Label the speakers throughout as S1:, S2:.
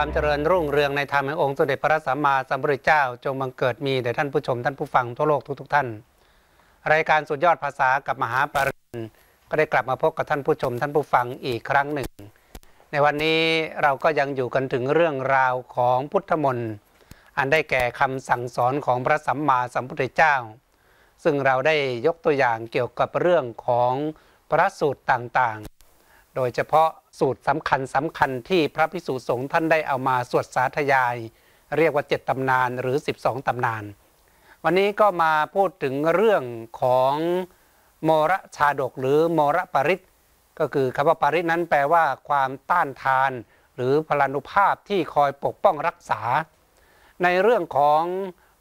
S1: ความเจริญรุ่งเรืองในธรรมแห่งองค์สมเด็จพระสัมมาสัมพุทธเจ้า จงบังเกิดมีแด่ท่านผู้ชมท่านผู้ฟังทั่วโลกทุกๆทท่าน รายการสุดยอดภาษากับมหาปริญก็ได้กลับมาพบกับท่านผู้ชมท่านผู้ฟังอีกครั้งหนึ่ง ในวันนี้เราก็ยังอยู่กันถึงเรื่องราวของพุทธมนต์อันได้แก่คำสั่งสอนของพระสัมมาสัมพุทธเจ้า ซึ่งเราได้ยกตัวอย่างเกี่ยวกับเรื่องของพระสูตรต่างๆ โดยเฉพาะสูตรสำคัญสำคัญที่พระพิสุสงฆ์ท่านได้เอามาสวดสาธยาย เรียกว่าเจ็ดตำนานหรือ 12ตำนาน วันนี้ก็มาพูดถึงเรื่องของมรชาดกหรือมรปริตก็คือคำว่าปริตนั้นแปลว่าความต้านทาน หรือพลานุภาพที่คอยปกป้องรักษา ในเรื่องของ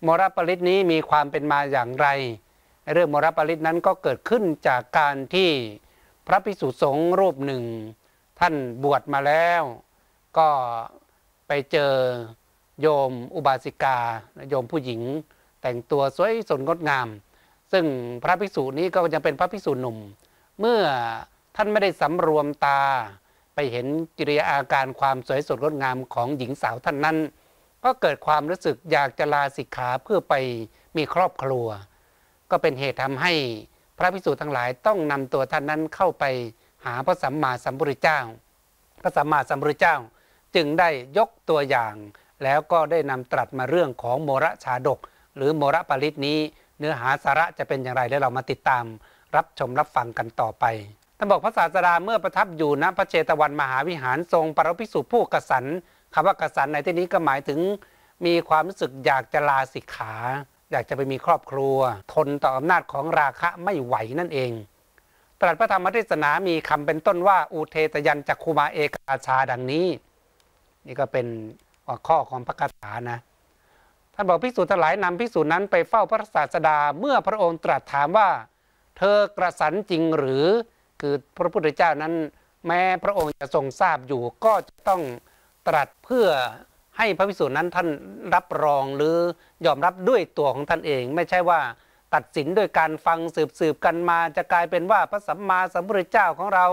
S1: มรปริตนี้มีความเป็นมาอย่างไรเรื่องมรปริตนั้นก็เกิดขึ้นจากการที่พระภิกษุสงฆ์รูปหนึ่งท่านบวชมาแล้ว ก็ไปเจอโยมอุบาสิกาโยมผู้หญิง แต่งตัวสวยสดงดงาม ซึ่งพระภิกษุนี้ก็ยังเป็นพระภิกษุหนุ่ม เมื่อท่านไม่ได้สำรวมตา ไปเห็นกิริยาอาการความสวยสดงดงามของหญิงสาวท่านนั้น ก็เกิดความรู้สึกอยากจะลาสิกขาเพื่อไปมีครอบครัว ก็เป็นเหตุทำให้พระภิกษุทั้งหลายต้องนำตัวท่านนั้นเข้าไปาพระสัมมาสัมพุทธเจ้า พระสัมมาสัมพุทธเจ้าจึงได้ยกตัวอย่าง แล้วก็ได้นำตรัสมาเรื่องของโมระชาดก หรือโมระปริตนี้ เนื้อหาสาระจะเป็นอย่างไรแล้วเรามาติดตาม รับชมรับฟังกันต่อไปท่านบอกพระศาสดาเมื่อประทับอยู่ณพระเจตวันมหาวิหารทรงปรพิสุผู้กสันคำว่ากสันในที่นี้ก็หมายถึง มีความรู้สึกอยากจะลาสิกขา อยากจะไปมีครอบครัว ทนต่ออำนาจของราคะไม่ไหวนั่นเองตรัสพระธรรมเทศนามีคำเป็นต้นว่าอุเทตยันจักคุมาเอกาชาดังนี้ นี่ก็เป็นข้อของพระคาถานะท่านบอกพิสูจน์ทั้งหลายนำพิสูจน์นั้นไปเฝ้าพระศาสดาเมื่อพระองค์ตรัสถามว่า เธอกระสันจริงหรือคือพระพุทธเจ้านั้น แม้พระองค์จะทรงทราบอยู่ ก็จะต้องตรัสเพื่อให้พระพิสูจน์นั้นท่านรับรองหรือยอมรับด้วยตัวของท่านเองไม่ใช่ว่าตัดสินโดยการฟังสืบสืบกันมา จะกลายเป็นว่าพระสัมมาสัมพุทธเจ้าของเรา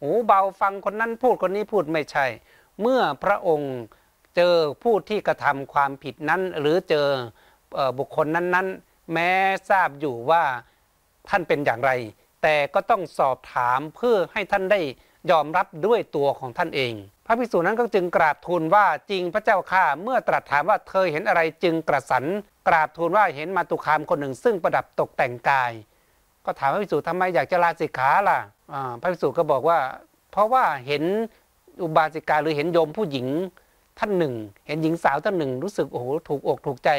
S1: หูเบาฟังคนนั้นพูดคนนี้พูดไม่ใช่ เมื่อพระองค์เจอผู้ที่กระทำความผิดนั้น หรือเจอบุคคลนั้นนั้นแม้ทราบอยู่ว่าท่านเป็นอย่างไร แต่ก็ต้องสอบถามเพื่อให้ท่านได้ยอมรับด้วยตัวของท่านเอง พระภิกษุนั้นก็จึงกราบทูลว่าจริงพระเจ้าข้าเมื่อตรัสถามว่าเธอเห็นอะไรจึงกระสัน กราบทูลว่าเห็นมาตุคามคนหนึ่งซึ่งประดับตกแต่งกาย ก็ถามพระภิกษุทำไมอยากจะลาสิกขาล่ะพระภิกษุก็บอกว่าเพราะว่าเห็นอุบาสิกาหรือเห็นโยมผู้หญิงท่านหนึ่ง เห็นหญิงสาวท่านหนึ่ง รู้สึกโอ้โหถูกอกถูกใจ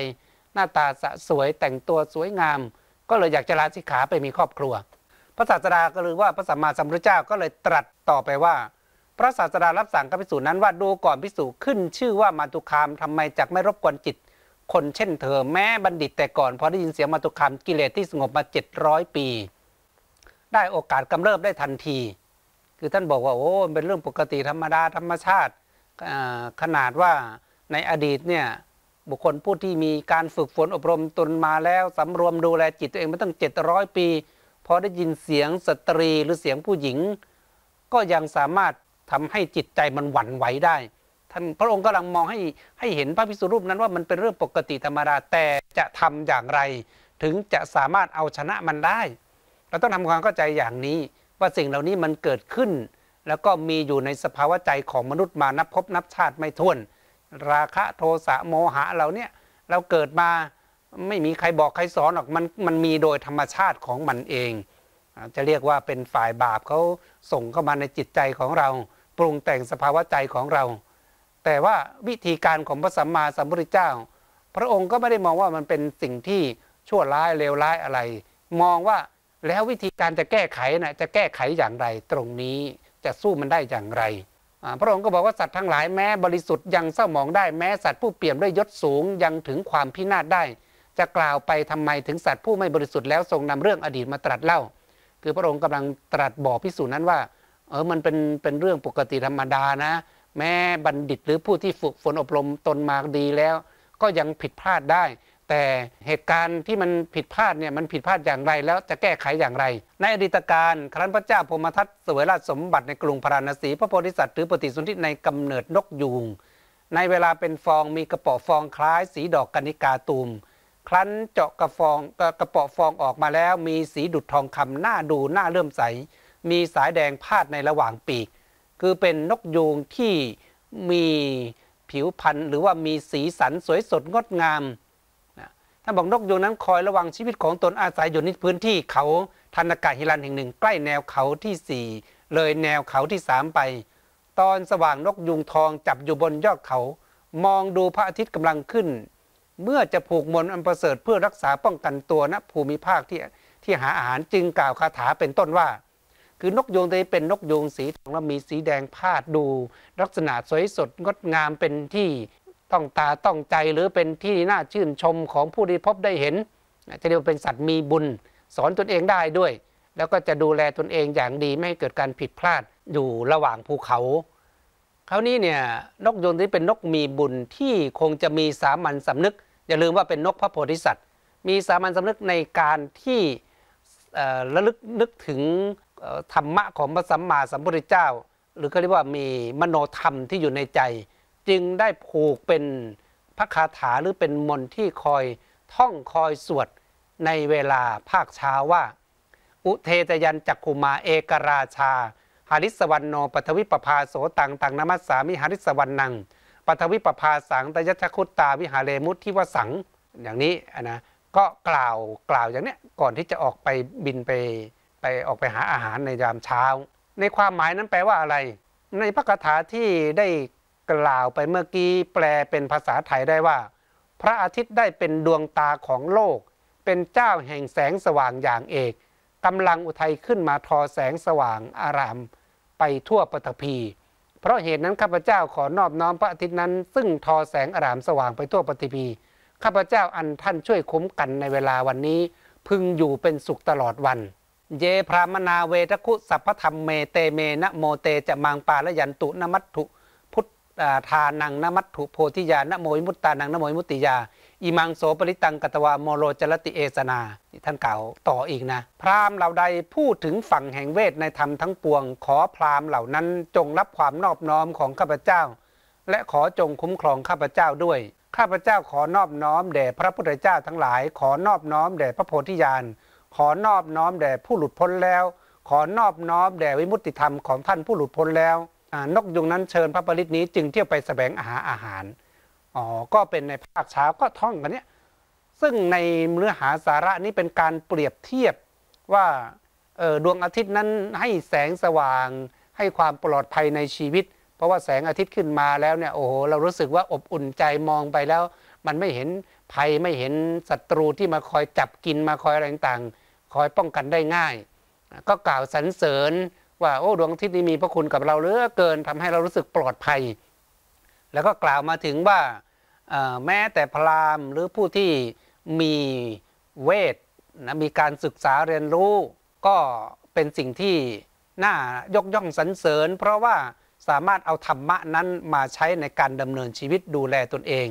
S1: หน้าตาสะสวยแต่งตัวสวยงาม ก็เลยอยากจะลาสิกขาไปมีครอบครัวพระศาสดาก็หรือว่าพระสัมมาสัมพุทธเจ้าก็เลยตรัสต่อไปว่า พระศาสดารับสั่งกับพิสูจนั้นว่าดูก่อนพิสูจขึ้นชื่อว่ามาตุคามทำไมจักไม่รบกวนจิต คนเช่นเธอแม้บัณฑิตแต่ก่อนพอได้ยินเสียงมาตุคามกิเลสที่สงบมา 700 ปี ได้โอกาสกำเริบได้ทันที คือท่านบอกว่าโอ้เป็นเรื่องปกติธรรมดาธรรมชาติขนาดว่าในอดีตเนี่ยบุคคลผู้ที่มีการฝึกฝนอบรมตนมาแล้วสำรวมดูแลจิตตัวเองมาตั้ง700ปีพอได้ยินเสียงสตรีหรือเสียงผู้หญิง ก็ยังสามารถทำให้จิตใจมันหวั่นไหวได้ท่านพระองค์กำลังมองให้ให้เห็นพระพิสุรูปนั้นว่ามันเป็นเรื่องปกติธรรมดาแต่จะทำอย่างไร ถึงจะสามารถเอาชนะมันได้ เราต้องทำความเข้าใจอย่างนี้ ว่าสิ่งเหล่านี้มันเกิดขึ้น แล้วก็มีอยู่ในสภาวะใจของมนุษย์มานับพบนับชาติไม่ถ้วน ราคะโทสะโมหะเราเนี่ยเราเกิดมาไม่มีใครบอกใครสอนหรอกมันมันมีโดยธรรมชาติของมันเอง จะเรียกว่าเป็นฝ่ายบาปเขาส่งเข้ามาในจิตใจของเรา ปรุงแต่งสภาวะใจของเรา แต่ว่าวิธีการของพระสัมมาสัมพุทธเจ้า พระองค์ก็ไม่ได้มองว่ามันเป็นสิ่งที่ชั่วร้ายเลวร้ายอะไร มองว่าแล้ววิธีการจะแก้ไขนะจะแก้ไขอย่างไร ตรงนี้จะสู้มันได้อย่างไรพระองค์ก็บอกว่าสัตว์ทั้งหลายแม้บริสุทธิ์ยังเศร้าหมองได้แม้สัตว์ผู้เปี่ยมด้วยยศสูงยังถึงความพินาศได้จะกล่าวไปทำไมถึงสัตว์ผู้ไม่บริสุทธิ์แล้วทรงนำเรื่องอดีตมาตรัสเล่า คือพระองค์กำลังตรัสบอกพิสูจน์นั้นว่า เออ มันเป็นเป็นเรื่องปกติธรรมดานะ แม้บัณฑิตหรือผู้ที่ฝึกฝนอบรมตนมาดีแล้ว ก็ยังผิดพลาดได้ แต่เหตุการณ์ที่มันผิดพลาดเนี่ย มันผิดพลาดอย่างไรแล้วจะแก้ไขอย่างไร ในอดีตการครั้นพระเจ้าพมทัตเสวยราชสมบัติในกรุงพาราณสี พระโพธิสัตว์ถือปฏิสนธิในกำเนิดนกยูงในเวลาเป็นฟองมีกระป๋อฟองคล้ายสีดอกกัญญิกาตูมคลั้นเจาะกระฟองกระเปาะฟองออกมาแล้ว มีสีดุดทองคำหน้าดูหน้าเริ่มใส มีสายแดงพาดในระหว่างปีก คือเป็นนกยูงที่มีผิวพันธุ์ หรือว่ามีสีสันสวยสดงดงามท่านบอกนกยูงนั้นคอยระวังชีวิตของตนอาศัยอยู่ในพื้นที่เขาธนากาฮิรันแห่งหนึ่งใกล้แนวเขาที่4เลยแนวเขาที่สามไป ตอนสว่างนกยุงทองจับอยู่บนยอดเขา มองดูพระอาทิตย์กำลังขึ้นเมื่อจะผูกมนอันประเสริฐเพื่อรักษาป้องกันตัวณนะภูมิภาคที่ที่หาอาหารจึงกล่าวคาถาเป็นต้นว่า คือนกยยงจะ้เป็นนกยยงสีทองและมีสีแดงพาดดู ลักษณะสวยสดงดงามเป็นที่ต้องตาต้องใจหรือเป็นที่น่าชื่นชมของผู้ที่พบได้เห็น จะเรียกว่าเป็นสัตว์มีบุญ สอนตนเองได้ด้วย แล้วก็จะดูแลตนเองอย่างดีไม่ให้เกิดการผิดพลาดอยู่ระหว่างภูเขาคราวนี้เนี่ยนกยนต์ที่เป็นนกมีบุญที่คงจะมีสามัญสำนึก อย่าลืมว่าเป็นนกพระโพธิสัตว์มีสามัญสำนึกในการที่ระลึกนึกถึงธรรมะของพระสัมมาสัมพุทธเจ้า หรือเขาเรียกว่ามีมโนธรรมที่อยู่ในใจ จึงได้ผูกเป็นพระคาถาหรือเป็นมนที่คอยท่องคอยสวดในเวลาภาคเช้าว่า อุเทตยันจักขุมาเอกราชาหาริสวรรณโนปัทวิปภาโสตังตังนมัสสามิหาริสวรรณังปัทวิปภาสังตยัชคุตตาวิหาเรมุตทิวสังอย่างนี้นะก็กล่าวกล่าวอย่างนี้ก่อนที่จะออกไปบินไปไปออกไปหาอาหารในยามเช้า ในความหมายนั้นแปลว่าอะไร ในพระคาถาที่ได้กล่าวไปเมื่อกี้แปลเป็นภาษาไทยได้ว่า พระอาทิตย์ได้เป็นดวงตาของโลก เป็นเจ้าแห่งแสงสว่างอย่างเอกกำลังอุทัยขึ้นมาทอแสงสว่างอารามไปทั่วปฐพี เพราะเหตุนั้นข้าพเจ้าขอนอบน้อมพระอาทิตย์นั้น ซึ่งทอแสงอารามสว่างไปทั่วปฐพี ข้าพเจ้าอันท่านช่วยคุ้มกันในเวลาวันนี้พึงอยู่เป็นสุขตลอดวัน เยพรามนาเวทคุสัพพธรรมเมเตเมนะโมเตจะมังปาละยันตุนมัตถุพุทธานังนมัตถุโพธิญาณโมยมุตตานังนโมยมุติยาอิมังโสปริตังกตวาโมโลจรติเอสนาท่านกล่าวต่ออีกนะ พราหมณ์เหล่าใดพูดถึงฝั่งแห่งเวทในธรรมทั้งปวง ขอพราหมณ์เหล่านั้นจงรับความนอบน้อมของข้าพเจ้า และขอจงคุ้มครองข้าพเจ้าด้วย ข้าพเจ้าขอนอบน้อมแด่พระพุทธเจ้าทั้งหลาย ขอนอบน้อมแด่พระโพธิญาณขอนอบน้อมแด่ผู้หลุดพ้นแล้ว ขอนอบน้อมแด่วิมุตติธรรมของท่านผู้หลุดพ้นแล้ว นกยุงนั้นเชิญพระปริตนี้จึงเที่ยวไปแสวงอาหาอาหารอ๋อ ก็เป็นในภาคเช้าก็ท่องกันเนี้ยซึ่งในเนื้อหาสาระนี้เป็นการเปรียบเทียบว่าดวงอาทิตย์นั้นให้แสงสว่างให้ความปลอดภัยในชีวิต เพราะว่าแสงอาทิตย์ขึ้นมาแล้วเนี่ยโอ้โห เรารู้สึกว่าอบอุ่นใจมองไปแล้ว มันไม่เห็นภัยไม่เห็นศัตรูที่มาคอยจับกินมาคอยอะไรต่างๆ คอยป้องกันได้ง่าย ก็กล่าวสรรเสริญว่า โอ้ดวงอาทิตย์นี้มีพระคุณกับเราเหลือเกินทำให้เรารู้สึกปลอดภัย แล้วก็กล่าวมาถึงว่าแม้แต่พราหมณ์หรือผู้ที่มีเวทนะมีการศึกษาเรียนรู้ ก็เป็นสิ่งที่น่ายกย่องสรรเสริญเพราะว่าสามารถเอาธรรมะนั้นมาใช้ในการดำเนินชีวิตดูแลตนเอง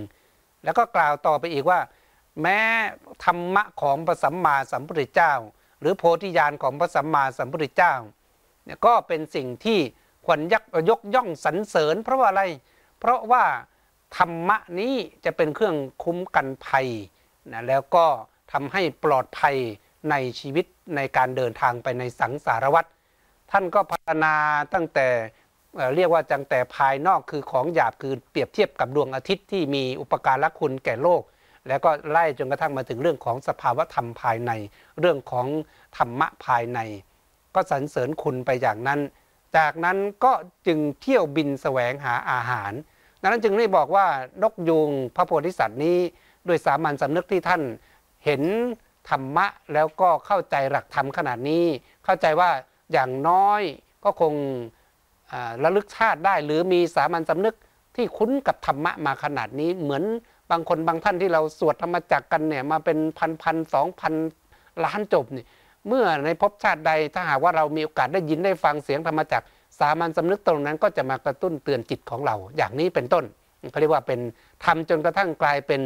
S1: แล้วก็กล่าวต่อไปอีกว่า แม้ธรรมะของพระสัมมาสัมพุทธเจ้า หรือโพธิญาณของพระสัมมาสัมพุทธเจ้าก็เป็นสิ่งที่ควรยกย่องสรรเสริญเพราะว่าอะไรเพราะว่าธรรมะนี้จะเป็นเครื่องคุ้มกันภัยนะแล้วก็ทำให้ปลอดภัยในชีวิตในการเดินทางไปในสังสารวัตรท่านก็พัฒนาตั้งแต่เรียกว่าจังแต่ภายนอกคือของหยาบคือเปรียบเทียบกับดวงอาทิตย์ที่มีอุปการะคุณแก่โลก แล้วก็ไล่จนกระทั่งมาถึงเรื่องของสภาวธรรมภายในเรื่องของธรรมะภายใน ก็สรรเสริญคุณไปอย่างนั้น จากนั้นก็จึงเที่ยวบินแสวงหาอาหารดังนั้นจึงได้บอกว่านกยุงพระโพธิสัตว์นี้ด้วยสามัญสำนึกที่ท่านเห็นธรรมะแล้วก็เข้าใจหลักธรรมขนาดนี้ เข้าใจว่าอย่างน้อยก็คงระลึกชาติได้ หรือมีสามัญสำนึกที่คุ้นกับธรรมะมาขนาดนี้ เหมือนบางคนบางท่านที่เราสวดธรรมจักกันเนี่ยมาเป็นพันพันสองพันล้านจบนี่เมื่อในภพชาติใดถ้าหากว่าเรามีโอกาสได้ยินได้ฟังเสียงธรรมจักสามัญสำนึกตรงนั้นก็จะมากระตุ้นเตือนจิตของเราอย่างนี้เป็นต้นเขาเรียกว่าเป็นทำจนกระทั่งกลายเป็น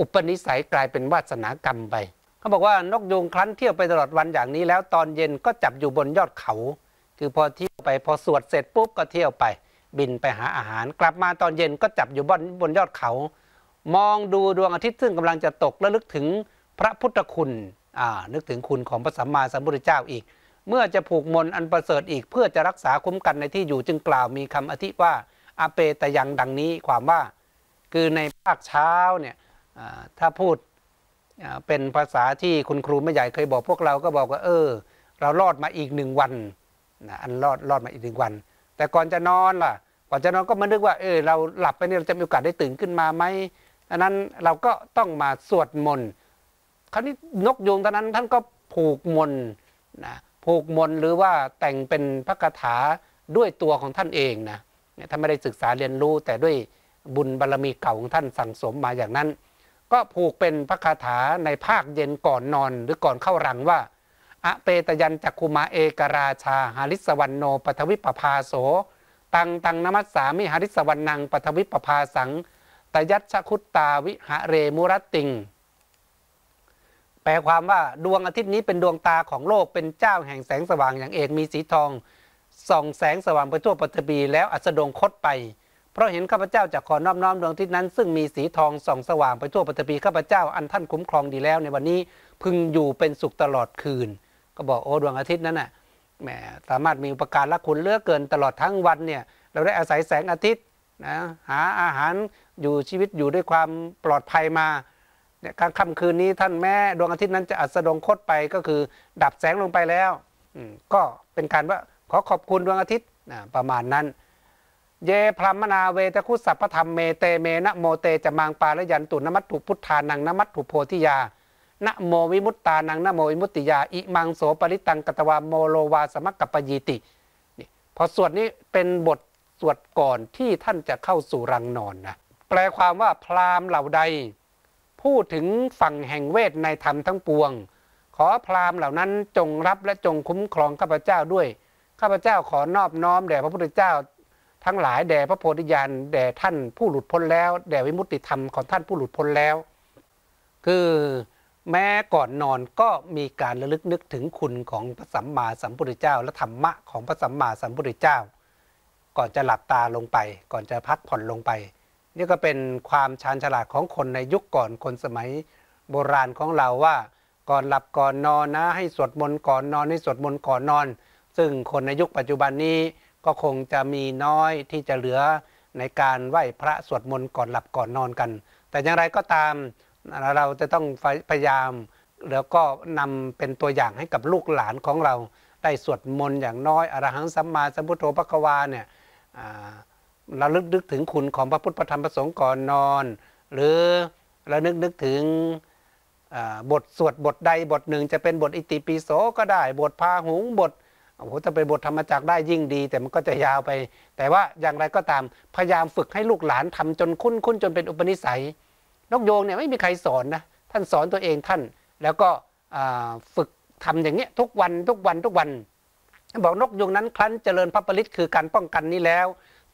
S1: อุปนิสัยกลายเป็นวาสนากรรมไป เขาบอกว่านกยูงครั้นเที่ยวไปตลอดวันอย่างนี้ แล้วตอนเย็นก็จับอยู่บนยอดเขา คือพอเที่ยวไป พอสวดเสร็จปุ๊บก็เที่ยวไปบินไปหาอาหาร กลับมาตอนเย็นก็จับอยู่บนบนยอดเขา มองดูดวงอาทิตย์ ซึ่งกำลังจะตกแล้วลึกถึงพระพุทธคุณนึกถึงคุณของพระสัมมาสัมพุทธเจ้าอีกเมื่อจะผูกมนอันประเสริฐอีกเพื่อจะรักษาคุ้มกันในที่อยู่จึงกล่าวมีคำอธิว่าอาเปตยังดังนี้ความว่า คือในภาคเช้าเนี่ยถ้าพูดเป็นภาษาที่คุณครูไม่ใหญ่เคยบอกพวกเราก็บอกว่า เออ เรารอดมาอีกหนึ่งวันนะอันรอดรอดมาอีกหนึ่งวัน แต่ก่อนจะนอนล่ะ ก่อนจะนอนก็มานึกว่าเออเราหลับไปเนี่ยเราจะมีโอกาสได้ตื่นขึ้นมาไหมอันนั้นเราก็ต้องมาสวดมนต์คราวนี้นกยูงตอนนั้นท่านก็ผูกมนต์นะผูกมนหรือว่าแต่งเป็นพระคาถาด้วยตัวของท่านเองนะเนี่ยท่านไม่ได้ศึกษาเรียนรู้แต่ด้วยบุญบารรมีเก่าของท่านสั่งสมมาอย่างนั้น ก็ผูกเป็นพระคาถาในภาคเย็นก่อนนอนหรือก่อนเข้ารังว่าอเปตยันจักคุมาเอกราชา หาริสวรรโนปทวิปภาโสตังตังนมัสสามิหาริสวรรนังปทวิปภาสังตยัตชคุตตาวิหะเรมุรติงแปลความว่าดวงอาทิตย์นี้เป็นดวงตาของโลกเป็นเจ้าแห่งแสงสว่างอย่างเอกมีสีทองส่องแสงสว่างไปทั่วปฐพีแล้วอัสดงคดไป เพราะเห็นข้าพเจ้าจากขอน้อมน้อมดวงอาทิตย์นั้น ซึ่งมีสีทองส่องสว่างไปทั่วปฐพีข้าพเจ้าอันท่านคุ้มครองดีแล้ว ในวันนี้พึงอยู่เป็นสุขตลอดคืน ก็บอกโอ้ดวงอาทิตย์นั้นน่ะแหมสามารถมีอุปการละคุณเลือกเกินตลอดทั้งวันเนี่ยเราได้อาศัยแสงอาทิตย์นะหาอาหารอยู่ชีวิตอยู่ด้วยความปลอดภัยมากลางค่ำคืนนี้ท่านแม่ดวงอาทิตย์นั้นจะอัสดงคตไปก็คือ ดับแสงลงไปแล้ว ก็เป็นการว่าขอขอบคุณดวงอาทิตย์ประมาณนั้นเยพรมนาเวทคุสัพพธรรมเมเตเมนะโมเตจะมังปาลยันตุนมัตถุพุทธานังนมัตถุโพธิยานะโมวิมุตตานังนะโมวิมุตติยาอิมังโสปริตังกตวาโมโลวาสมักกปยิตินี่พอสวดนี้เป็นบทสวดก่อนที่ท่านจะเข้าสู่รังนอนนะแปลความว่าพราหมณ์เหล่าใดพูดถึงฝั่งแห่งเวทในธรรมทั้งปวง ขอพราหมณ์เหล่านั้นจงรับและจงคุ้มครองข้าพเจ้าด้วย ข้าพเจ้าขอนอบน้อมแด่พระพุทธเจ้า ทั้งหลายแด่พระโพธิญาณแด่ท่านผู้หลุดพ้นแล้วแด่วิมุตติธรรมของท่านผู้หลุดพ้นแล้ว คือแม้ก่อนนอนก็มีการระลึกนึกถึงคุณของพระสัมมาสัมพุทธเจ้าและธรรมะของพระสัมมาสัมพุทธเจ้า ก่อนจะหลับตาลงไป ก่อนจะพักผ่อนลงไปนี่ก็เป็นความชาญฉลาดของคนในยุคก่อนคนสมัยโบราณของเราว่า ก่อนหลับก่อนนอนนะ ให้สวดมนต์ก่อนนอนให้สวดมนต์ก่อนนอน ซึ่งคนในยุคปัจจุบันนี้ก็คงจะมีน้อยที่จะเหลือในการไหว้พระสวดมนต์ก่อนหลับก่อนนอนกัน แต่อย่างไรก็ตามเราจะต้องพยายาม แล้วก็นำเป็นตัวอย่างให้กับลูกหลานของเรา ได้สวดมนต์อย่างน้อยอรหังสัมมาสัมพุทโธประกวาเนี่ยเราลึกนึกถึงคุณของพระพุทธธรรมประสงค์ก่อนนอน หรือเรานึกนึกถึงบทสวด บทใดบทหนึ่งจะเป็นบทอิติปิโสก็ได้บทพาหุงบทโอ้โหจะเป็นบทธรรมจักได้ยิ่งดี แต่มันก็จะยาวไป แต่ว่าอย่างไรก็ตามพยายามฝึกให้ลูกหลานทำจนคุ้นคุ้นจนเป็นอุปนิสัย นกโยงเนี่ยไม่มีใครสอนนะ ท่านสอนตัวเองท่าน แล้วก็ฝึกทำอย่างเงี้ยทุกวันทุกวันทุกวัน บอกนกยุงนั้นครั้นเจริญพระปริตคือการป้องกันนี้แล้ว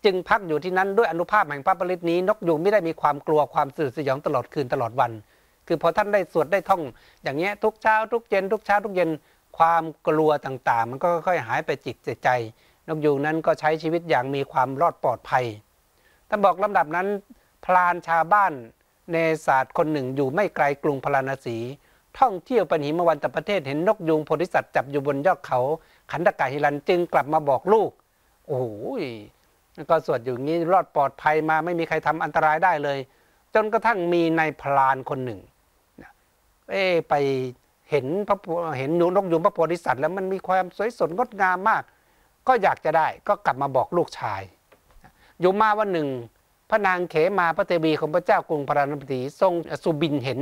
S1: จึง พักอยู่ที่นั้นด้วยอนุภาพแห่งพระปริตนี้ นกยูงไม่ได้มีความกลัวความสื่อสยองตลอดคืนตลอดวัน คือพอท่านได้สวดได้ท่องอย่างเงี้ยทุกเช้า ทุกเย็น ทุกเช้าทุกเย็นความกลัวต่างๆ มันก็ค่อยหายไปจิตใจนกยูงนั้นก็ใช้ชีวิตอย่างมีความรอดปลอดภัยท่านบอกลำดับนั้นพลานชาวบ้านเนศาสตร์คนหนึ่งอยู่ไม่ไกลกรุงพราณสี ท่องเที่ยวปัหิมวันตประเทศเห็นนกยูงโพธิสัตว์จับอยู่บนยอดเขา ขันตะกาหิรันจึงกลับมาบอกลูกโอ้ยก็สวดอยู่งี้ รอดปลอดภัยมาไม่มีใครทำอันตรายได้เลย จนกระทั่งมีนายพลานคนหนึ่งเอ๊ไปเห็นพระเห็นนกยุงพระโพธิสัตว์แล้ว มันมีความสวยสดงดงามมาก ก็อยากจะได้ก็กลับมาบอกลูกชายอยู่มาวันหนึ่งพระนางเขมา พระเทวีของพระเจ้ากรุงพระนคตรีทรงสุบินเห็น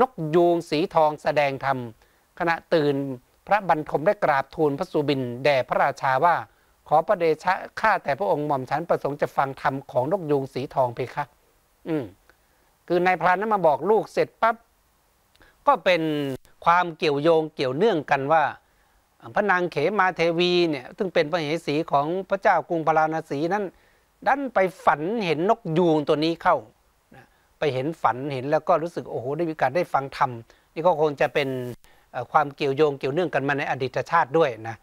S1: นกยูงสีทองแสดงธรรม ขณะตื่นพระบรรทมได้กราบทูลพระสุบินแด่พระราชาว่าขอพระเดชะข้าแต่พระองค์หม่อมฉันประสงค์จะฟังธรรมของนกยูงสีทองเพคะ อืมคือนายพรานนั้นมาบอกลูกเสร็จปั๊บ ก็เป็นความเกี่ยวโยงเกี่ยวเนื่องกันว่า พระนางเขมาเทวีเนี่ย ซึ่งเป็นพระเหสีของพระเจ้ากรุงพาราณสีนั้นดันไปฝันเห็นนกยูงตัวนี้เข้า ไปเห็นฝันเห็นแล้วก็รู้สึกโอ้โห ได้มีการได้ฟังธรรมนี่ก็คงจะเป็นความเกี่ยวโยงเกี่ยวเนื่องกันมาในอดีตชาติด้วยนะ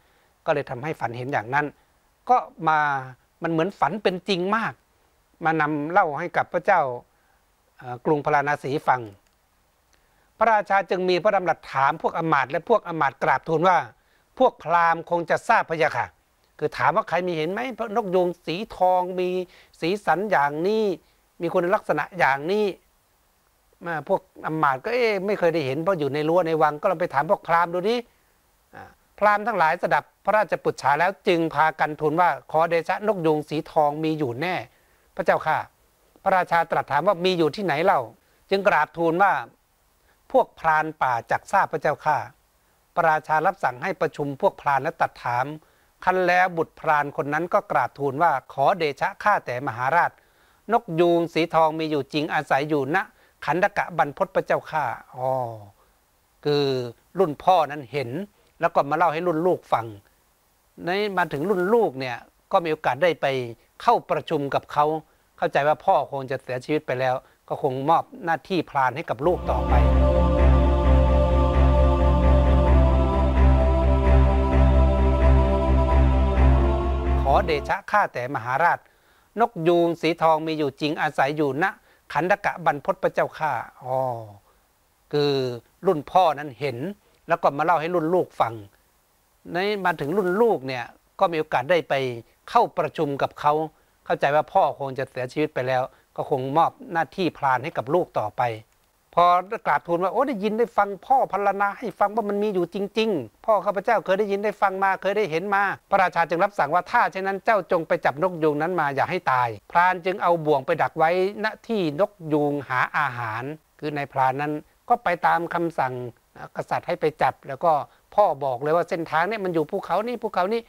S1: ก็เลยทำให้ฝันเห็นอย่างนั้นก็มา มันเหมือนฝันเป็นจริงมาก มานำเล่าให้กับพระเจ้ากรุงพราณสีฟัง พระราชาจึงมีพระดำรัสถามพวกอมาตและพวกอมาตกราบทูลว่า พวกพราหมณ์คงจะทราบพระยาค่ะ คือถามว่าใครมีเห็นไหมพระนกยูงสีทองมีสีสันอย่างนี้ มีคุณลักษณะอย่างนี้มาพวกอมาตก็เอ๊ไม่เคยได้เห็นเพราะอยู่ในรั้วในวังก็ลองไปถามพวกพราหมณ์ดูดิพราหมณ์ทั้งหลายสดับพระราชปุจฉาแล้วจึงพากันทูลว่าขอเดชะ นกยุงสีทองมีอยู่แน่ พระเจ้าค่ะ พระราชาตรัสถามว่ามีอยู่ที่ไหนเล่า จึงกราบทูลว่า พวกพรานป่าจักทราบพระเจ้าค่ะพระราชารับสั่งให้ประชุมพวกพรานและตัดถามคันแล้วบุตรพรานคนนั้นก็กราบทูลว่า ขอเดชะข้าแต่มหาราชนกยูงสีทองมีอยู่จริงอาศัยอยู่ณนะขันธกะบรรพศพระเจ้าข่าอ๋อคือรุ่นพ่อนั้นเห็นแล้วก็มาเล่าให้รุ่นลูกฟัง ในมาถึงรุ่นลูกเนี่ยก็มีโอกาสได้ไปเข้าประชุมกับเขา เข้าใจว่าพ่อคงจะเสียชีวิตไปแล้ว ก็คงมอบหน้าที่พรานให้กับลูกต่อไป ขอเดชะข้าแต่มหาราชนกยูง สีทองมีอยู่จริงอาศัยอยู่ณนะขันตกะบรรพศพระเจ้าข้าอ๋อ คือรุ่นพ่อนั้นเห็นแล้วก็มาเล่าให้รุ่นลูกฟัง ในมาถึงรุ่นลูกเนี่ยก็มีโอกาสได้ไปเข้าประชุมกับเขาเข้าใจว่าพ่อคงจะเสียชีวิตไปแล้ว ก็คงมอบหน้าที่พรานให้กับลูกต่อไปพอกราบทูลว่าโอ้ได้ยินได้ฟัง พ่อพรรณนาให้ฟังว่ามันมีอยู่จริง ๆ พ่อข้าพเจ้าเคยได้ยินได้ฟังมาเคยได้เห็นมา พระราชาจึงรับสั่งว่าถ้าเช่นนั้นเจ้าจงไปจับนกยูงนั้นมาอย่าให้ตาย พรานจึงเอาบ่วงไปดักไว้ณที่นกยูงหาอาหาร คือนายพรานนั้นก็ไปตามคำสั่งกษัตริย์ให้ไปจับแล้วก็พ่อบอกเลยว่าเส้นทางเนี่ยมันอยู่ภูเขานี่ภูเขานี่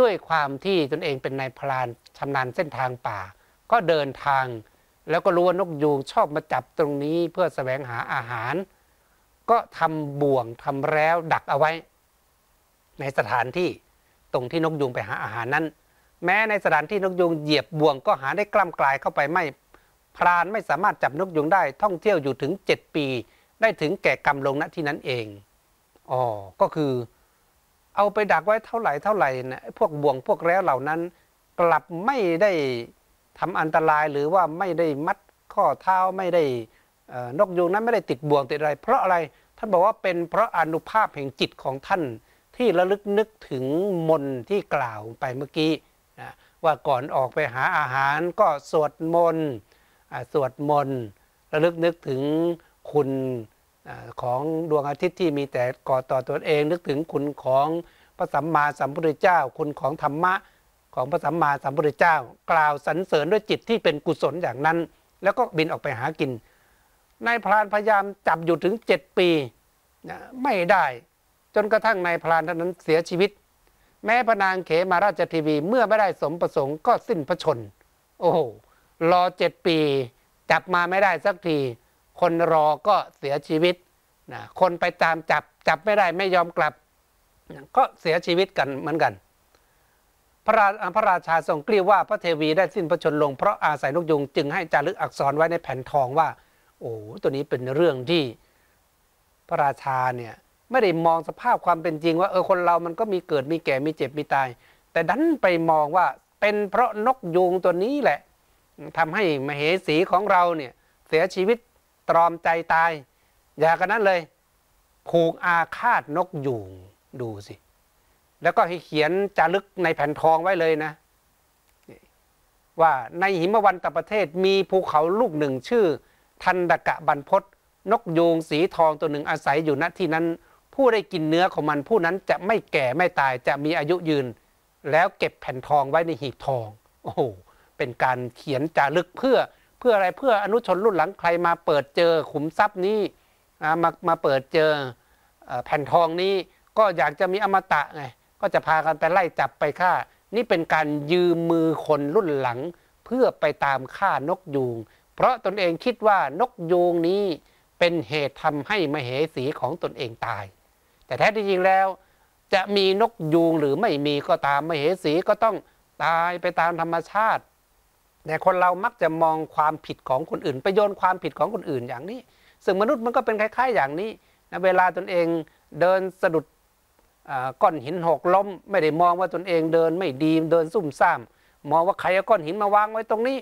S1: ด้วยความที่ตนเองเป็นนายพรานชำนาญเส้นทางป่า ก็เดินทาง แล้วก็รู้ว่านกยูงชอบมาจับตรงนี้เพื่อแสวงหาอาหาร ก็ทำบ่วงทำแล้วดักเอาไว้ ในสถานที่ตรงที่นกยูงไปหาอาหารนั้นแม้ในสถานที่นกยูงเหยียบบ่วงก็หาได้กล้ำกลายเข้าไปไม่ พรานไม่สามารถจับนกยูงได้ท่องเที่ยวอยู่ถึง7ปีได้ถึงแก่กรรมลงณที่นั้นเอง อ๋อ ก็คือเอาไปดักไว้เท่าไหร่เท่าไหร่นะพวกบ่วงพวกแล้วเหล่านั้น กลับไม่ได้ทำอันตรายหรือว่าไม่ได้มัดข้อเท้าไม่ได้นกยูงนั้นไม่ได้ติดบ่วงติดอะไร เพราะอะไร ท่านบอกว่าเป็นเพราะอนุภาพแห่งจิตของท่านที่ระลึกนึกถึงมนที่กล่าวไปเมื่อกี้นะว่าก่อนออกไปหาอาหารก็สวดมนต์สวดมนต์ระลึกนึกถึงคุณของดวงอาทิตย์ที่มีแต่ก่อต่อตัวเองนึกถึงคุณของพระสัมมาสัมพุทธเจ้า คุณของธรรมะ ของพระสัมมาสัมพุทธเจ้ากล่าวสรรเสริญด้วยจิตที่เป็นกุศลอย่างนั้น แล้วก็บินออกไปหากินนายพรานพยายามจับอยู่ถึง7ปีไม่ได้จนกระทั่งนายพรานท่านนั้นเสียชีวิต แม้พระนางเขมาราชทีวีเมื่อไม่ได้สมประสงค์ก็สิ้นพระชน โอ้โหรอเจ็ดปีจับมาไม่ได้สักทีคนรอก็เสียชีวิตนะ คนไปตามจับจับไม่ได้ไม่ยอมกลับก็เสียชีวิตกันเหมือนกัน พระราพราชาทรงกลี้วว่า พระเทวีได้สิ้นพระชนลง เพราะอาศัยนกยุงจึงให้จารึกอักษรไว้ในแผ่นทองว่า โอ้ตัวนี้เป็นเรื่องที่พระราชาเนี่ย ไม่ได้มองสภาพความเป็นจริงว่าเออคนเรามันก็มีเกิดมีแก่มีเจ็บมีตาย แต่ดันไปมองว่าเป็นเพราะนกยูงตัวนี้แหละ ทำให้มเหสีของเราเนี่ยเสียชีวิตตรอมใจตาย อย่ากันนั้นเลยผูกอาฆาตนกยูงดูสิ แล้วก็ให้เขียนจารึกในแผ่นทองไว้เลยนะ ว่าในหิมวันตประเทศมีภูเขาลูกหนึ่งชื่อทันดกะบันพศนกยูง สีทองตัวหนึ่งอาศัยอยู่ณที่นั้น ผู้ได้กินเนื้อของมันผู้นั้นจะไม่แก่ไม่ตายจะมีอายุยืน แล้วเก็บแผ่นทองไว้ในหีบทองโอ้โหเป็นการเขียนจารึกเพื่อเพื่ออะไรเพื่ออนุชนรุ่นหลังใครมาเปิดเจอขุมทรัพย์นี้มามาเปิดเจอแผ่นทองนี้ก็อยากจะมีอมตะไงก็จะพากันไปไล่จับไปฆ่า นี่เป็นการยืมมือคนรุ่นหลังเพื่อไปตามฆ่านกยูงเพราะตนเองคิดว่านกยูงนี้เป็นเหตุทำให้มเหสีของตนเองตาย แต่แท้ที่จริงแล้วจะมีนกยูงหรือไม่มีก็ตามมเหสีก็ต้องตายไปตามธรรมชาติแต่คนเรามักจะมองความผิดของคนอื่น ไปโยนความผิดของคนอื่น อย่างนี้ซึ่งมนุษย์มันก็เป็นคล้ายๆอย่างนี้ นะเวลาตนเองเดินสะดุดก้อนหินหกล้ม ไม่ได้มองว่าตนเองเดินไม่ดีเดินซุ่มซ่าม มองว่าใครเอาก้อนหินมาวางไว้ตรงนี้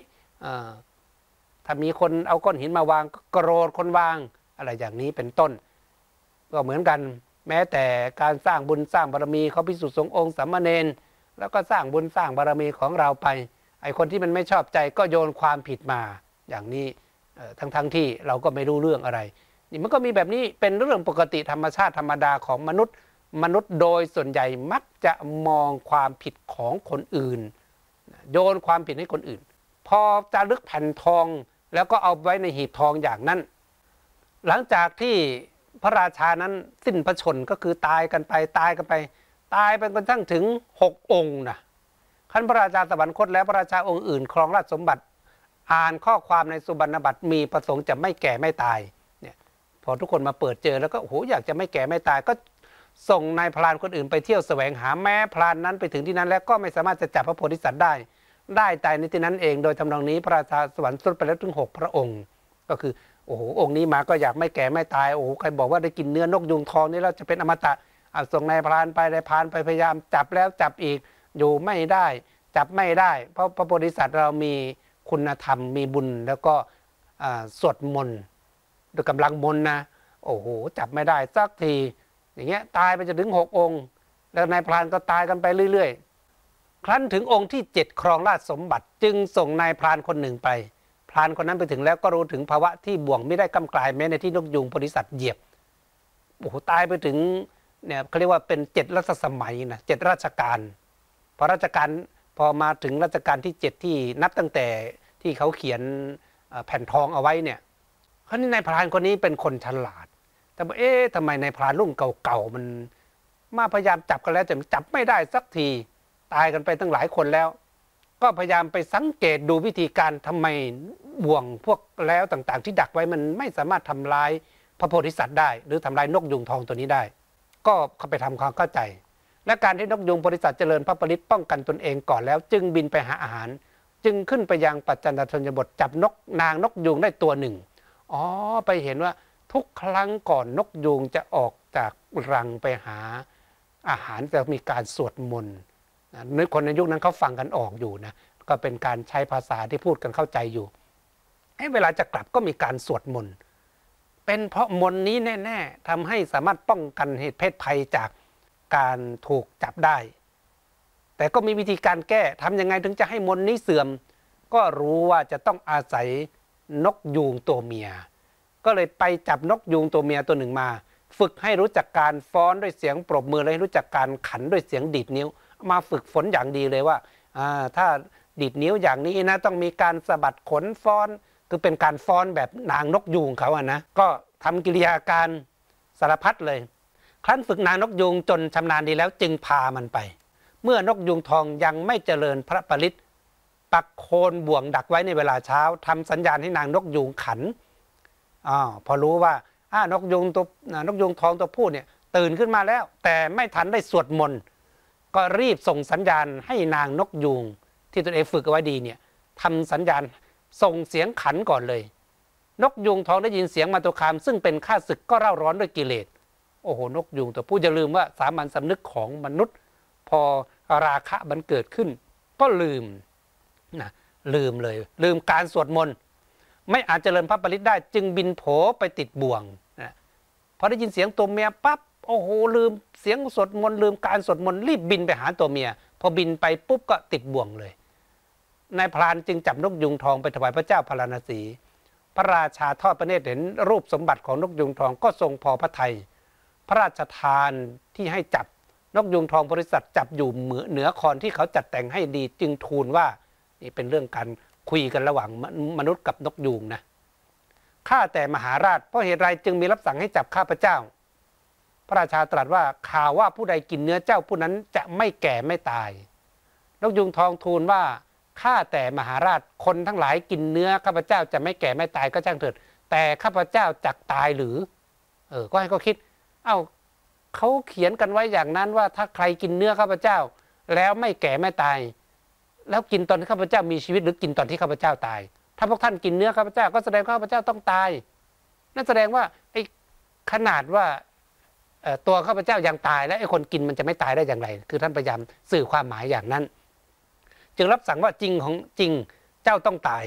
S1: ถ้ามีคนเอาก้อนหินมาวางกโกรธคนวาง อะไรอย่างนี้เป็นต้น ก็เหมือนกันแม้แต่การสร้างบุญสร้างบารมีเขาพิสุทธิ์สงองค์สามเณรแล้วก็สร้างบุญสร้างบารมีของเราไปไอคนที่มันไม่ชอบใจก็โยนความผิดมาอย่างนี้ทั้งๆทที่เราก็ไม่รู้เรื่องอะไรนี่มันก็มีแบบนี้เป็นเรื่องปกติธรรมชาติธรรมดาของมนุษย์ มนุษย์โดยส่วนใหญ่มักจะมองความผิดของคนอื่น โยนความผิดให้คนอื่น พอจะลึกแผ่นทองแล้วก็เอาไว้ในหีบทองอย่างนั้น หลังจากที่พระราชานั้นสิ้นพระชนก็คือตายกันไป ตายกันไปตายไปจนทั้งถึงหกองค์นะขั้นพระราชาสวรรคตและพระราชาองค์อื่น ครองราชสมบัติ อ่านข้อความในสุบรรณบัตรมีประสงค์จะไม่แก่ไม่ตายเนี่ยพอทุกคนมาเปิดเจอแล้วก็โอ้โหอยากจะไม่แก่ไม่ตายก็ส่งนายพรานคนอื่นไปเที่ยวแสวงหาแม้พรานนั้นไปถึงที่นั้น แล้วก็ไม่สามารถจะจับพระโพธิสัตว์ได้ ได้ตายในที่นั้นเอง โดยทำนองนี้พระราชาสวรรค์สุดไปแล้วถึง6พระองค์ก็คือโอ้โหองค์นี้มาก็อยากไม่แก่ไม่ตายโอ้โหใครบอกว่าได้กินเนื้อนกยุงทองนี่เราจะเป็นอมตะส่งนายพรานไปนายพรานไปพยายามจับแล้วจับอีกอยู่ไม่ได้จับไม่ได้ เพราะพระโพธิสัตว์เรามีคุณธรรมมีบุญแล้วก็สวดมนต์ด้วยกำลังมนต์นะโอ้โหจับไม่ได้สักทีอย่างเงี้ยตายไปจะถึงหกองค์ แล้วนายพรานก็ตายกันไปเรื่อย ๆ ครั้นถึงองค์ที่เจ็ดครองราชสมบัติจึงส่งนายพรานคนหนึ่งไปพรานคนนั้นไปถึงแล้วก็รู้ถึงภาวะที่บ่วงไม่ได้กำกลายแม้ในที่นกยุงบริสัทเหยียบโอ้โหตายไปถึงเนี่ยเขาเรียกว่าเป็นเจ็ดรัชสมัยนะเจ็ดราชการพอรัชกาลพอมาถึงรัชกาลที่7ที่นับตั้งแต่ที่เขาเขียนแผ่นทองเอาไว้เนี่ยครานี้นายพรานคนนี้เป็นคนฉลาด แต่เอ๊ะทำไมนายพรานรุ่นเก่าๆมัน มาพยายามจับกันแล้วแต่จับไม่ได้สักทีตายกันไปตั้งหลายคนแล้ว ก็พยายามไปสังเกตดูวิธีการทำไมบ่วงพวกแล้วต่างๆ ที่ดักไว้มันไม่สามารถทำลายพระโพธิสัตว์ได้ หรือทำลายนกยุงทองตัวนี้ได้ ก็เข้าไปทำความเข้าใจและการที่นกยุงบริษัทเจริญพระปริตป้องกันตนเองก่อนแล้วจึงบินไปหาอาหาร จึงขึ้นไปยังปัจจันทชนบทจับนกนาง นกยุงได้ตัวหนึ่ง อ๋อไปเห็นว่าทุกครั้งก่อนนกยุงจะออกจากรังไปหาอาหารจะมีการสวดมนต์นึกคนในยุคนั้นเขาฟังกันออกอยู่นะก็เป็นการใช้ภาษาที่พูดกันเข้าใจอยู่ ให้เวลาจะกลับก็มีการสวดมนต์เป็นเพราะมนต์นี้แน่ ๆทำให้สามารถป้องกันเหตุเพศภัยจากการถูกจับได้ แต่ก็มีวิธีการแก้ทำยังไงถึงจะให้มนนี้เสื่อม ก็รู้ว่าจะต้องอาศัยนกยูงตัวเมีย ก็เลยไปจับนกยูงตัวเมียตัวหนึ่งมา ฝึกให้รู้จักการฟ้อนด้วยเสียงปรบมือและให้รู้จักการขันด้วยเสียงดีดนิ้วมาฝึกฝนอย่างดีเลยว่าถ้าดีดนิ้วอย่างนี้นะต้องมีการสะบัดขนฟ้อนคือเป็นการฟ้อนแบบนางนกยูงเขาอะนะก็ทำกิริยาการสารพัดเลยครั้นฝึกนางนกยุงจนชำนาญดีแล้วจึงพามันไป เมื่อนกยุงทองยังไม่เจริญพระปริตปักโคนบ่วงดักไว้ในเวลาเช้า ทำสัญญาณให้นางนกยุงขันอ๋อพอรู้ว่าอ้านกยุงตัวนกยุงทองตัวผู้เนี่ยตื่นขึ้นมาแล้ว แต่ไม่ทันได้สวดมนต์ก็รีบส่งสัญญาณ ให้นางนกยุง ที่ตนเองฝึกเอาไว้ดีเนี่ยทำสัญญาณส่งเสียงขันก่อนเลย นกยุงทองได้ยินเสียงมาตุคาม ซึ่งเป็นข้าศึกก็เร่าร้อนด้วยกิเลสโอ้โหนกยุงแต่ผู้จะลืมว่าสามัญสำนึกของมนุษย์พอราคะมันเกิดขึ้นก็ลืมนะลืมเลย ลืมการสวดมนต์ไม่อาจเจริญพระปริตได้จึงบินโผไปติดบ่วงนะพอได้ยินเสียงตัวเมีย ปั๊บ โอ้โหลืมเสียงสวดมนต์ลืมการสวดมนต์รีบบินไปหาตัวเมียพอบินไปปุ๊บก็ติดบ่วงเลยนายพรานจึงจับนกยุงทองไปถวายพระเจ้าพาราณสี พระราชาทอดพระเนตรเห็นรูปสมบัติของนกยุงทองก็ทรงพอพระทัยพระราชทานที่ให้จับ นกยุงทองบริษัทจับอยู่เหนือคอนที่เขาจัดแต่งให้ดีจึงทูลว่านี่เป็นเรื่องการคุยกันระหว่างมนุษย์กับนกยูงนะข้าแต่มหาราชเพราะเหตุไรจึงมีรับสั่งให้จับข้าพเจ้า พระราชาตรัสว่าข่าวว่าผู้ใดกินเนื้อเจ้าผู้นั้นจะไม่แก่ไม่ตาย นกยุงทองทูลว่าข้าแต่มหาราชคนทั้งหลายกินเนื้อข้าพเจ้าจะไม่แก่ไม่ตาย ก็ช่างเถิดแต่ข้าพเจ้าจักตายหรือ เออก็ให้เขาคิดเอา้าเขาเขียนกันไว้อย่างนั้นว่าถ้าใครกินเนื้อข้าพเจ้า แล้วไม่แก่ไม่ตาย แล้วกินตอนที่ข้าพเจ้ามีชีวิตหรือกินตอนที่ข้าพเจ้าตาย ถ้าพวกท่านกินเนื้อข้าพเจ้าก็แสดงข้าพเจ้าต้องตายนั่นแสดงว่าไอ้ขนาดว่าตัวข้าพเจ้ายังตาย และไอ้คนกินมันจะไม่ตายได้อย่างไร คือท่านพยายามสื่อความหมายอย่างนั้น จึงรับสั่งว่าจริงของจริงเจ้าต้องตาย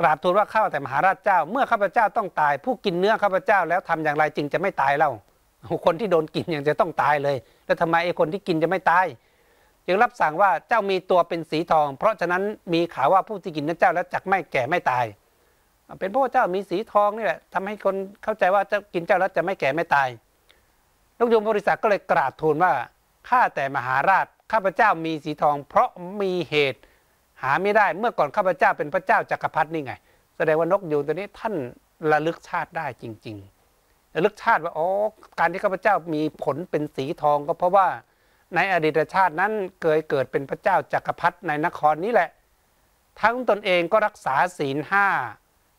S1: กราบทูลว่าข้าแต่มหาราชเจ้า เมื่อข้าพเจ้าต้องตาย ผู้กินเนื้อข้าพเจ้า แล้วทำอย่างไรจริงจะไม่ตายเล่าคนที่โดนกินยังจะต้องตายเลย แล้วทำไมไอ้คนที่กินจะไม่ตาย ยังรับสั่งว่าเจ้ามีตัวเป็นสีทอง เพราะฉะนั้นมีข่าวว่าผู้ที่กินนั้นเจ้าแล้วจักไม่แก่ไม่ตาย เป็นเพราะเจ้ามีสีทองนี่แหละทำให้คนเข้าใจว่าเจ้ากินเจ้าแล้วจะไม่แก่ไม่ตายลูกโยมบริษัทก็เลยกราบทูลว่าข้าแต่มหาราชข้าพเจ้ามีสีทอง เพราะมีเหตุหาไม่ได้เมื่อก่อนข้าพเจ้าเป็นพระเจ้าจักรพรรดินี่ไง แสดงว่านกยูงตัวนี้ท่านระลึกชาติได้จริง ๆลึกชาติว่าอ๋อการที่ข้าพเจ้ามีผลเป็นสีทองก็เพราะว่า ในอดีตชาตินั้นเคยเกิดเป็นพระเจ้าจักรพรรดิในนครนี้แหละ ทั้งตนเองก็รักษาศีลห้า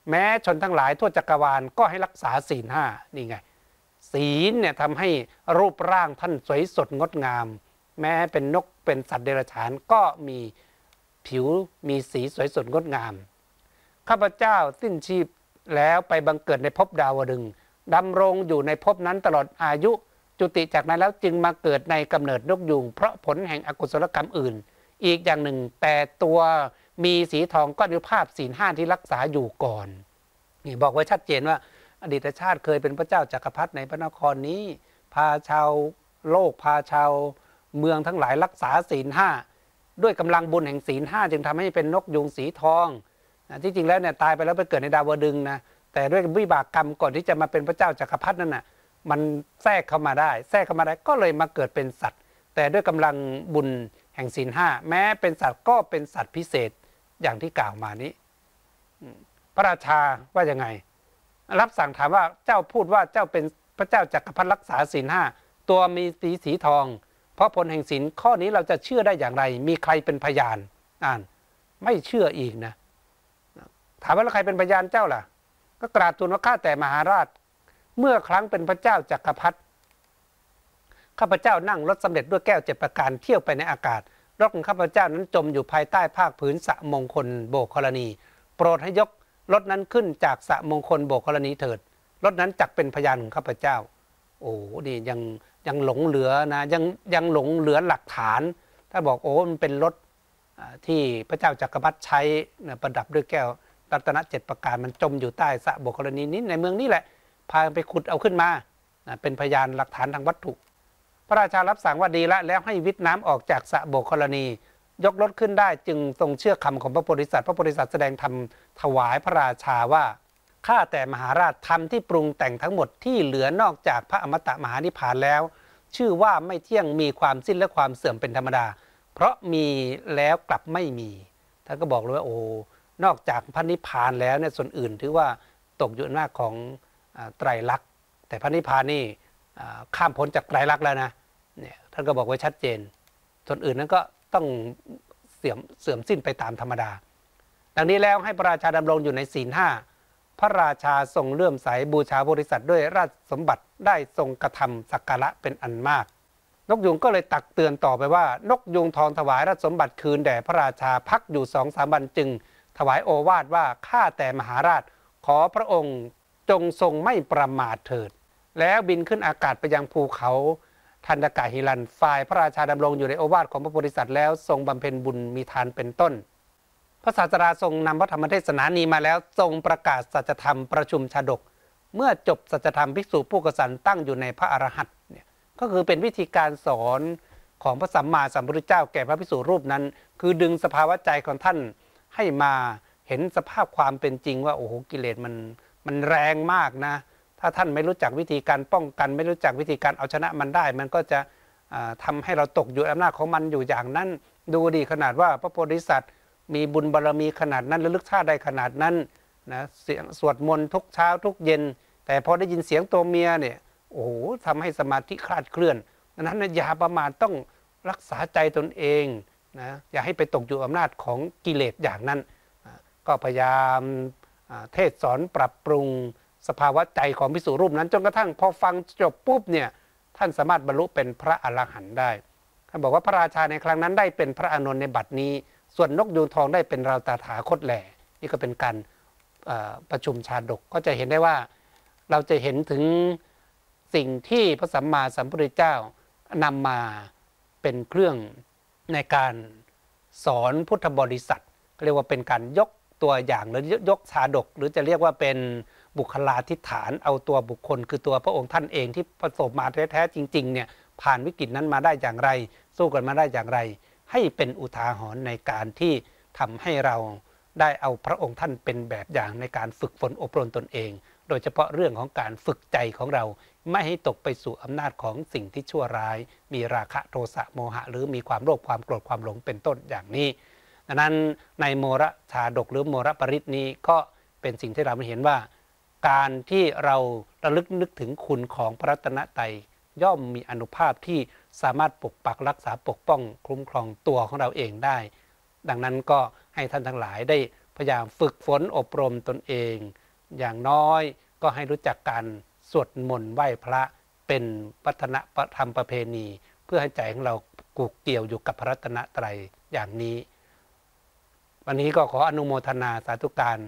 S1: แม้ชนทั้งหลายทั่วจักรวาลก็ให้รักษาศีลห้านี่ไง ศีลเนี่ยทำให้รูปร่างท่านสวยสดงดงาม แม้เป็นนกเป็นสัตว์เดรัจฉานก็มีผิวมีสีสวยสดงดงาม ข้าพเจ้าสิ้นชีพแล้วไปบังเกิดในภพดาวดึงดำรงอยู่ในภพนั้นตลอดอายุ จุติจากนั้นแล้วจึงมาเกิดในกำเนิดนกยุง เพราะผลแห่งอกุศลกรรมอื่น อีกอย่างหนึ่งแต่ตัวมีสีทองก็อนุภาพสีห้าที่รักษาอยู่ก่อน นี่บอกไว้ชัดเจนว่า อดีตชาติเคยเป็นพระเจ้าจักรพรรดิในพระนครนี้ พาชาวโลกพาชาวเมืองทั้งหลายรักษาศีลห้าด้วยกำลังบุญแห่งศีลห้าจึงทำให้เป็นนกยุงสีทองนะที่จริงแล้วเนี่ยตายไปแล้วไปเกิดในดาวดึงนะแต่ด้วยวิบากกรรมก่อนที่จะมาเป็นพระเจ้าจากักรพรรดินั่นน่ะมันแทรกเข้ามาได้ แทรกเข้ามาได้ ก็เลยมาเกิดเป็นสัตว์ แต่ด้วยกำลังบุญแห่งศีลห้าแม้เป็นสัตว์ก็เป็นสัตว์พิเศษอย่างที่กล่าวมานี้พระราชาว่ายังไง รับสั่งถามว่าเจ้าพูดว่าเจ้าเป็นพระเจ้าจากักรพรรดิรักษาศีลห้าตัวมีสีสีทอง เพราะผลแห่งศีลข้อนี้เราจะเชื่อได้อย่างไร มีใครเป็นพยานอ่าน ไม่เชื่ออีกนะถามว่าแล้วใครเป็นพยานเจ้าล่ะก็กราบทูลว่าข้าแต่มหาราช เมื่อครั้งเป็นพระเจ้าจักรพรรดิข้าพเจ้านั่งรถสำเร็จด้วยแก้วเจ็ดประการเที่ยวไปในอากาศรถของข้าพเจ้านั้นจมอยู่ภายใต้ภาคผืนสะมงคลโบกกรณีโปรดให้ยกรถนั้นขึ้นจากสะมงคลโบกกรณีเถิดรถนั้นจักเป็นพยานของข้าพเจ้าโอ้ดี่ยังยังหลงเหลือนะยังยังหลงเหลือหลักฐาน ถ้าบอกโอ้มันเป็นรถที่พระเจ้าจักรพรรดิใช้ประดับด้วยแก้วรัตนเจ็ดประการมันจมอยู่ใต้สะบกกรณีนี้ในเมืองนี่แหละ พาไปขุดเอาขึ้นมา เป็นพยานหลักฐานทางวัตถุ พระราชารับสั่งว่าดีละแล้วให้วิทย์น้ำออกจากสะบกกรณี ยกรถขึ้นได้จึงทรงเชื่อคำของพระโพธิสัตว์พระโพธิสัตว์แสดงธรรมถวายพระราชาว่า ข้าแต่มหาราชธรรมที่ปรุงแต่งทั้งหมดที่เหลือนอกจากพระอมตะมหานิพพานแล้ว ชื่อว่าไม่เที่ยงมีความสิ้นและความเสื่อมเป็นธรรมดา เพราะมีแล้วกลับไม่มี ท่านก็บอกเลยว่าโอ้นอกจากพระนิพพานแล้วเนี่ยส่วนอื่นถือว่าตกอยู่หนนาของไตรลักษณ์แต่พระนิพพานนี่ข้ามพ้นจากไตรลักษณ์แล้วนะเนี่ยท่านก็บอกไว้ชัดเจน ส่วนอื่นนั้นก็ต้องเสื่อมเสื่อมสิ้นไปตามธรรมดา ดังนี้แล้วให้พระราชาดำรงอยู่ในศีลห้าพระราชาทรงเลื่อมใสบูชาบริษัทด้วยราชสมบัติได้ทรงกระทำสักการะเป็นอันมาก นกยุงก็เลยตักเตือนต่อไปว่า นกยุงทองถวายราชสมบัติคืนแด่พระราชาพักอยู่สองสามวันจึงถวายโอวาทว่าข้าแต่มหาราชขอพระองค์จงทรงไม่ประมาทเถิด แล้วบินขึ้นอากาศไปยังภูเขาทันตกาฮิรันฝ่ายพระราชาดำรงอยู่ในโอวาทของพระโพธิสัตว์แล้วทรงบำเพ็ญบุญมีทานเป็นต้น พระศาสดาทรงนำพระธรรมเทศนานี้มาแล้วทรงประกาศสัจธรรมประชุมชาดก เมื่อจบสัจธรรมภิกษุผู้กสันตั้งอยู่ในพระอรหันต์เนี่ยก็คือเป็นวิธีการสอนของพระสัมมาสัมพุทธเจ้าแก่พระภิกษุรูปนั้น คือดึงสภาวะใจของท่านให้มาเห็นสภาพความเป็นจริงว่าโอ้โหกิเลสมันมันแรงมากนะถ้าท่านไม่รู้จักวิธีการป้องกัน ไม่รู้จักวิธีการเอาชนะมันได้ มันก็จะทำให้เราตกอยู่อำนาจของมันอยู่อย่างนั้น ดูดีขนาดว่าพระโพธิสัตว์มีบุญบารรมีขนาดนั้นระลึกชาติได้ขนาดนั้นนะเสียงสวดมนต์ทุกเช้าทุกเย็น แต่พอได้ยินเสียงตัวเมียเนี่ยโอ้โหทำให้สมาธิคลาดเคลื่อนดังนั้นอย่าประมาทต้องรักษาใจตนเองนะอย่าให้ไปตกอยู่อำนาจของกิเลสอย่างนั้น ก็พยายามเทศสอนปรับปรุงสภาวะใจของพิสุรูปนั้นจนกระทั่งพอฟังจบปุ๊บเนี่ยท่านสามารถบรรลุเป็นพระอรหันต์ได้ท่านบอกว่าพระราชาในครั้งนั้นได้เป็นพระอนุนในบัดนี้ ส่วนนกยูงทองได้เป็นราตาถาคตแหล่นี่ก็เป็นการประชุมชาดกก็จะเห็นได้ว่า เราจะเห็นถึงสิ่งที่พระสัมมาสัมพุทธเจ้านำมาเป็นเครื่องในการสอนพุทธบริษัทเรียกว่าเป็นการยกตัวอย่างหรือยกชาดก หรือจะเรียกว่าเป็นบุคลาธิฐาน เอาตัวบุคคล คือตัวพระองค์ท่านเองที่ประสบมาแท้ๆจริงๆเนี่ยผ่านวิกฤตนั้นมาได้อย่างไร สู้กันมาได้อย่างไร ให้เป็นอุทาหรณ์ในการที่ทำให้เราได้เอาพระองค์ท่านเป็นแบบอย่างในการฝึกฝนอบรมตนเอง โดยเฉพาะเรื่องของการฝึกใจของเราไม่ให้ตกไปสู่อำนาจของสิ่งที่ชั่วร้าย มีราคะโทสะโมหะหรือมีความโลภความโกรธความหลงเป็นต้นอย่างนี้ ดังนั้นในโมระชาดกหรือโมระปริตนี้ก็เป็นสิ่งที่เราเห็นว่า การที่เราระลึกนึกถึงคุณของพระรัตนตรัยย่อมมีอนุภาพที่สามารถปกปักรักษาปกป้อง คุ้มครองตัวของเราเองได้ ดังนั้นก็ให้ท่านทั้งหลายได้พยายามฝึกฝนอบรมตนเอง อย่างน้อยก็ให้รู้จักกันสวดมนต์ไหว้พระเป็นวัฒนธรรมประเพณี เพื่อให้ใจของเรากูกเกี่ยวอยู่กับพระรัตนตรัยอย่างนี้ วันนี้ก็ขออนุโมทนาสาธุการ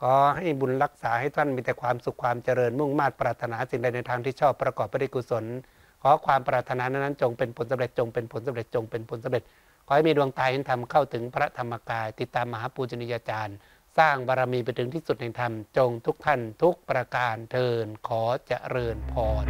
S1: ขอให้บุญรักษาให้ท่านมีแต่ความสุขความเจริญมุ่งมา่ปรารถนาสิ่งใดในทางที่ชอบประกอบไปด้วยกุศลขอความปรารถนานั้นจงเป็นผลสำเร็จจง เป็นผลสำเร็จจงเป็นผลสำเร็จ ขอให้มีดวงตาเห็นธรรมเข้าถึงพระธรรมกายติดตามมหาปูชนียาจารย์ร้างบารมีไปถึงที่สุดแห่งธรรม จงทุกท่านทุกประการเทินขอเจริญพร